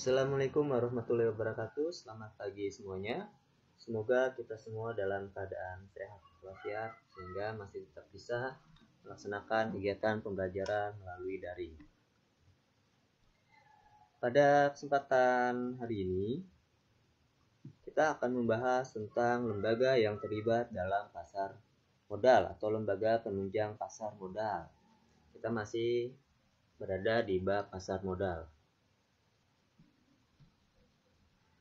Assalamualaikum warahmatullahi wabarakatuh. Selamat pagi semuanya. Semoga kita semua dalam keadaan sehat walafiat sehingga masih tetap bisa melaksanakan kegiatan pembelajaran melalui daring. Pada kesempatan hari ini kita akan membahas tentang lembaga yang terlibat dalam pasar modal atau lembaga penunjang pasar modal. Kita masih berada di bab pasar modal.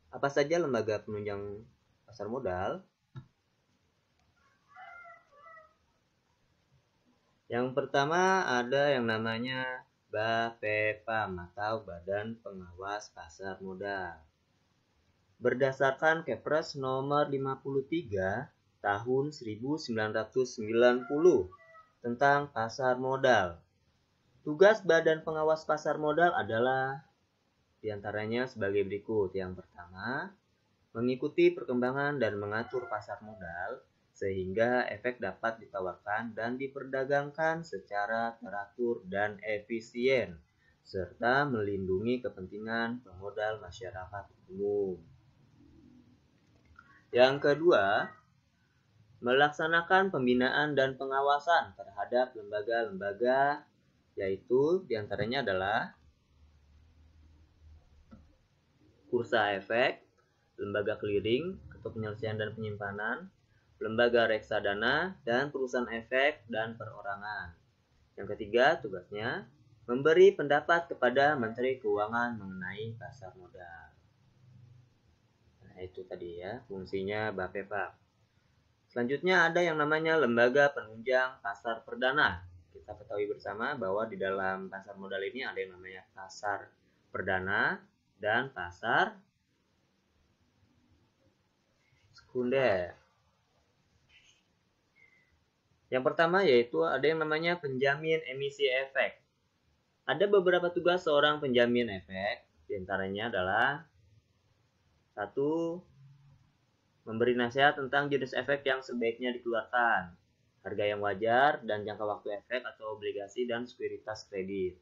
Apa saja lembaga penunjang pasar modal? Yang pertama ada yang namanya BAPEPAM atau Badan Pengawas Pasar Modal. Berdasarkan Kepres nomor 53 tahun 1990 tentang pasar modal. Tugas Badan Pengawas Pasar Modal adalah di antaranya sebagai berikut. Yang pertama, mengikuti perkembangan dan mengatur pasar modal sehingga efek dapat ditawarkan dan diperdagangkan secara teratur dan efisien serta melindungi kepentingan pemodal masyarakat umum. Yang kedua, melaksanakan pembinaan dan pengawasan terhadap lembaga-lembaga yaitu diantaranya adalah bursa efek, lembaga clearing atau penyelesaian dan penyimpanan, lembaga reksadana, dan perusahaan efek dan perorangan. Yang ketiga, tugasnya memberi pendapat kepada Menteri Keuangan mengenai pasar modal. Nah, itu tadi ya fungsinya Bapepa. Selanjutnya ada yang namanya lembaga penunjang pasar perdana. Kita ketahui bersama bahwa di dalam pasar modal ini ada yang namanya pasar perdana, dan pasar sekunder. Yang pertama yaitu ada yang namanya penjamin emisi efek. Ada beberapa tugas seorang penjamin efek, diantaranya adalah satu memberi nasihat tentang jenis efek yang sebaiknya dikeluarkan, harga yang wajar dan jangka waktu efek atau obligasi dan sekuritas kredit.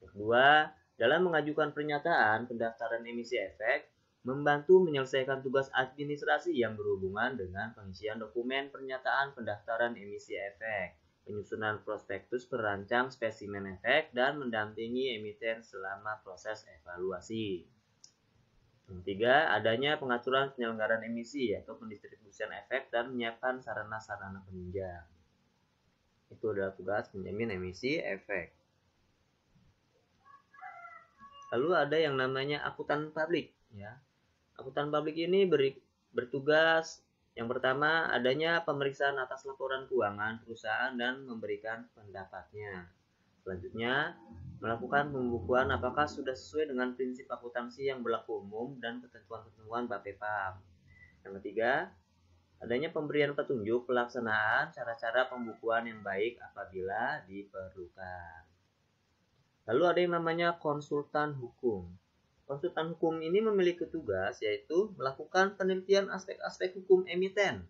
Yang kedua, dalam mengajukan pernyataan pendaftaran emisi efek, membantu menyelesaikan tugas administrasi yang berhubungan dengan pengisian dokumen pernyataan pendaftaran emisi efek, penyusunan prospektus perancang spesimen efek, dan mendampingi emiten selama proses evaluasi. Yang ketiga, adanya pengaturan penyelenggaraan emisi yaitu pendistribusian efek dan menyiapkan sarana-sarana penunjang. Itu adalah tugas penjamin emisi efek. Lalu ada yang namanya akutan publik ya. Akutan publik ini beri, bertugas yang pertama adanya pemeriksaan atas laporan keuangan perusahaan dan memberikan pendapatnya. Selanjutnya, melakukan pembukuan apakah sudah sesuai dengan prinsip akuntansi yang berlaku umum dan ketentuan-ketentuan BAPEPAM. Yang ketiga, adanya pemberian petunjuk pelaksanaan cara-cara pembukuan yang baik apabila diperlukan. Lalu ada yang namanya konsultan hukum. Konsultan hukum ini memiliki tugas yaitu melakukan penelitian aspek-aspek hukum emiten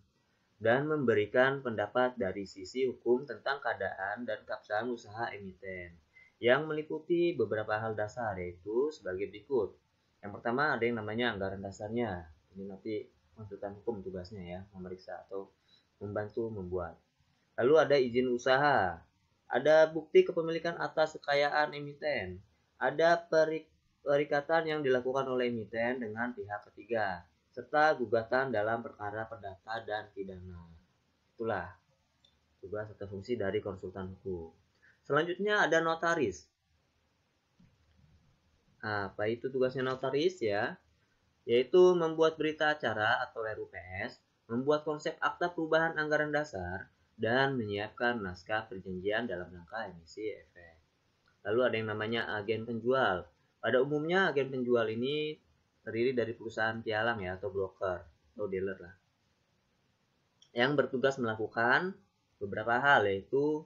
dan memberikan pendapat dari sisi hukum tentang keadaan dan keabsahan usaha emiten yang meliputi beberapa hal dasar yaitu sebagai berikut. Yang pertama ada yang namanya anggaran dasarnya. Ini nanti konsultan hukum tugasnya ya, memeriksa atau membantu membuat. Lalu ada izin usaha. Ada bukti kepemilikan atas kekayaan emiten. Ada perikatan yang dilakukan oleh emiten dengan pihak ketiga. Serta gugatan dalam perkara perdata dan pidana. Itulah tugas atau fungsi dari konsultan hukum. Selanjutnya ada notaris. Apa itu tugasnya notaris ya? Yaitu membuat berita acara atau RUPS, membuat konsep akta perubahan anggaran dasar, dan menyiapkan naskah perjanjian dalam rangka emisi efek. Lalu ada yang namanya agen penjual. Pada umumnya agen penjual ini terdiri dari perusahaan pialang ya atau broker atau dealer lah. Yang bertugas melakukan beberapa hal yaitu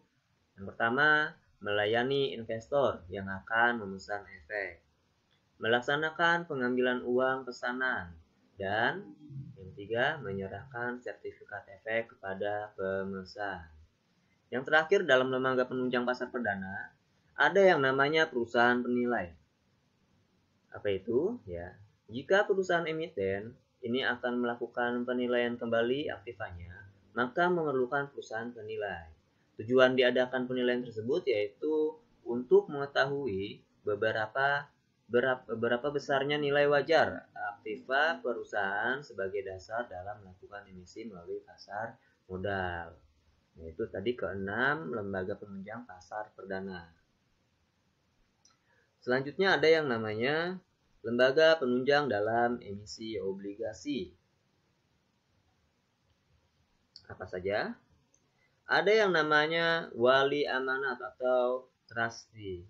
yang pertama melayani investor yang akan memesan efek. Melaksanakan pengambilan uang pesanan dan yang ketiga, menyerahkan sertifikat efek kepada pemesan. Yang terakhir, dalam lembaga penunjang pasar perdana, ada yang namanya perusahaan penilai. Apa itu? Ya, jika perusahaan emiten ini akan melakukan penilaian kembali aktifanya, maka memerlukan perusahaan penilai. Tujuan diadakan penilaian tersebut yaitu untuk mengetahui beberapa berapa, berapa besarnya nilai wajar aktiva perusahaan sebagai dasar dalam melakukan emisi melalui pasar modal. Yaitu tadi keenam lembaga penunjang pasar perdana. Selanjutnya ada yang namanya lembaga penunjang dalam emisi obligasi. Apa saja? Ada yang namanya wali amanat atau trustee.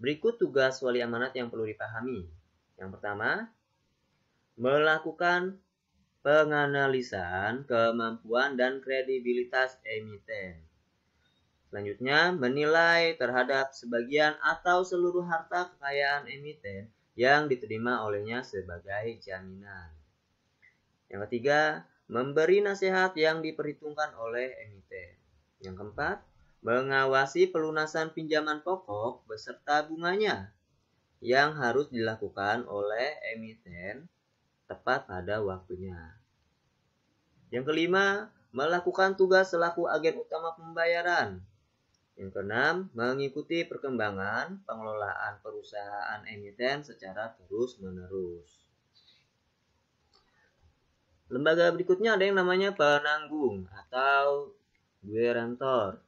Berikut tugas wali amanat yang perlu dipahami. Yang pertama, melakukan penganalisan kemampuan dan kredibilitas emiten. Selanjutnya, menilai terhadap sebagian atau seluruh harta kekayaan emiten yang diterima olehnya sebagai jaminan. Yang ketiga, memberi nasihat yang diperhitungkan oleh emiten. Yang keempat, mengawasi pelunasan pinjaman pokok beserta bunganya yang harus dilakukan oleh emiten tepat pada waktunya. Yang kelima, melakukan tugas selaku agen utama pembayaran. Yang keenam, mengikuti perkembangan pengelolaan perusahaan emiten secara terus-menerus. Lembaga berikutnya ada yang namanya penanggung atau guarantor.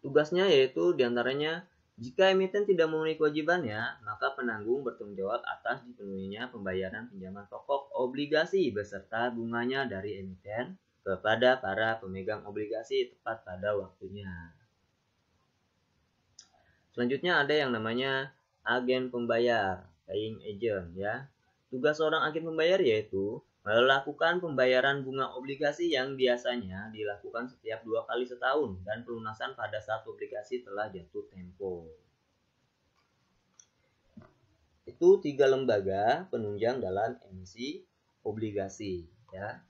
Tugasnya yaitu diantaranya jika emiten tidak memenuhi kewajibannya, maka penanggung bertanggung jawab atas dipenuhinya pembayaran pinjaman pokok obligasi beserta bunganya dari emiten kepada para pemegang obligasi tepat pada waktunya. Selanjutnya ada yang namanya agen pembayar, paying agent ya. Tugas seorang agen pembayar yaitu melakukan pembayaran bunga obligasi yang biasanya dilakukan setiap dua kali setahun dan pelunasan pada saat obligasi telah jatuh tempo. yaitu tiga lembaga penunjang dalam emisi obligasi ya.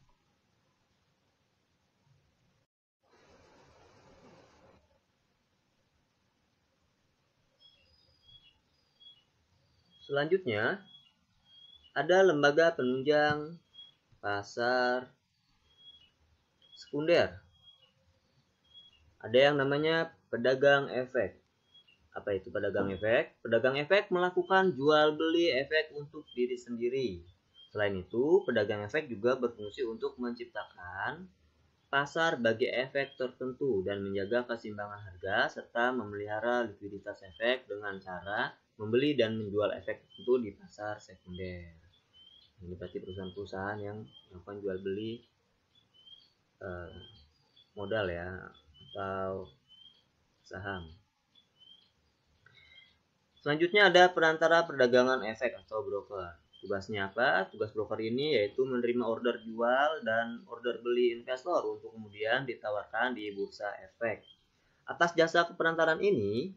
Selanjutnya ada lembaga penunjang pasar sekunder. Ada yang namanya pedagang efek. Apa itu pedagang hmm. efek? Pedagang efek melakukan jual beli efek untuk diri sendiri. Selain itu, pedagang efek juga berfungsi untuk menciptakan pasar bagi efek tertentu dan menjaga keseimbangan harga serta memelihara likuiditas efek dengan cara membeli dan menjual efek tertentu di pasar sekunder. Ini berarti perusahaan-perusahaan yang melakukan jual beli eh, modal ya atau saham. Selanjutnya ada perantara perdagangan efek atau broker. Tugasnya apa? Tugas broker ini yaitu menerima order jual dan order beli investor untuk kemudian ditawarkan di bursa efek. Atas jasa keperantaran ini,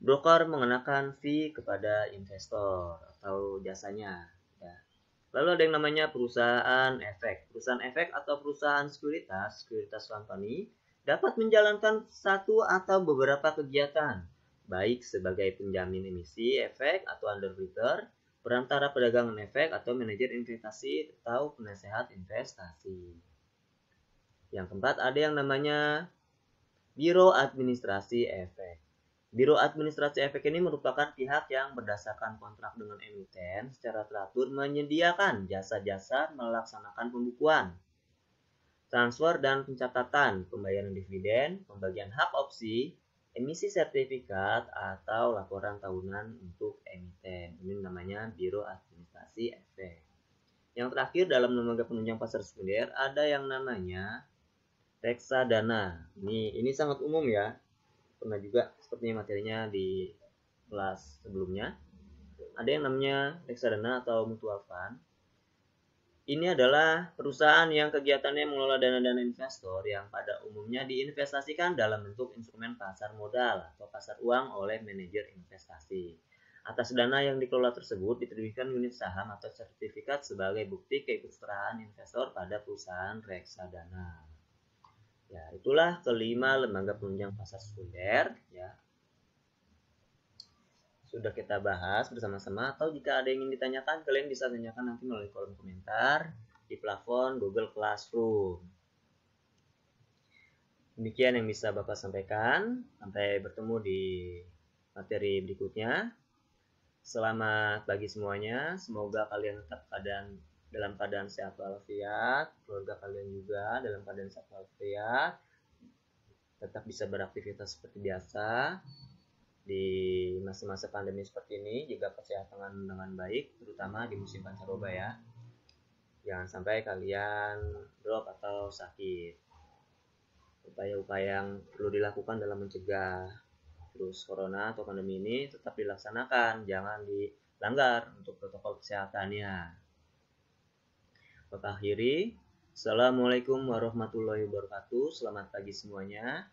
broker mengenakan fee kepada investor atau jasanya. Ya. Lalu ada yang namanya perusahaan efek. Perusahaan efek atau perusahaan sekuritas, sekuritas company, dapat menjalankan satu atau beberapa kegiatan baik sebagai penjamin emisi efek atau underwriter, perantara pedagang efek atau manajer investasi atau penasehat investasi. Yang keempat ada yang namanya Biro Administrasi Efek. Biro Administrasi Efek ini merupakan pihak yang berdasarkan kontrak dengan emiten secara teratur menyediakan jasa-jasa melaksanakan pembukuan, transfer dan pencatatan, pembayaran dividen, pembagian hak opsi, emisi sertifikat atau laporan tahunan untuk emiten. Ini namanya Biro Administrasi Efek. Yang terakhir dalam lembaga penunjang pasar sekunder ada yang namanya reksadana. Ini ini sangat umum ya. Pernah juga sepertinya materinya di kelas sebelumnya. Ada yang namanya reksadana atau mutual fund. Ini adalah perusahaan yang kegiatannya mengelola dana-dana investor yang pada umumnya diinvestasikan dalam bentuk instrumen pasar modal atau pasar uang oleh manajer investasi. Atas dana yang dikelola tersebut diterbitkan unit saham atau sertifikat sebagai bukti keikutsertaan investor pada perusahaan reksadana. Ya, itulah kelima lembaga penunjang pasar sekunder ya sudah kita bahas bersama-sama atau jika ada yang ingin ditanyakan kalian bisa tanyakan nanti melalui kolom komentar di plafon Google Classroom. Demikian yang bisa Bapak sampaikan. Sampai bertemu di materi berikutnya. Selamat bagi semuanya. Semoga kalian tetap keadaan dalam keadaan sehat walafiat, keluarga kalian juga dalam keadaan sehat walafiat. Tetap bisa beraktivitas seperti biasa di masa-masa pandemi seperti ini jaga kesehatan dengan baik terutama di musim pancaroba ya jangan sampai kalian drop atau sakit upaya-upaya yang perlu dilakukan dalam mencegah virus corona atau pandemi ini tetap dilaksanakan jangan dilanggar untuk protokol kesehatannya Bapak akhiri Assalamualaikum warahmatullahi wabarakatuh Selamat pagi semuanya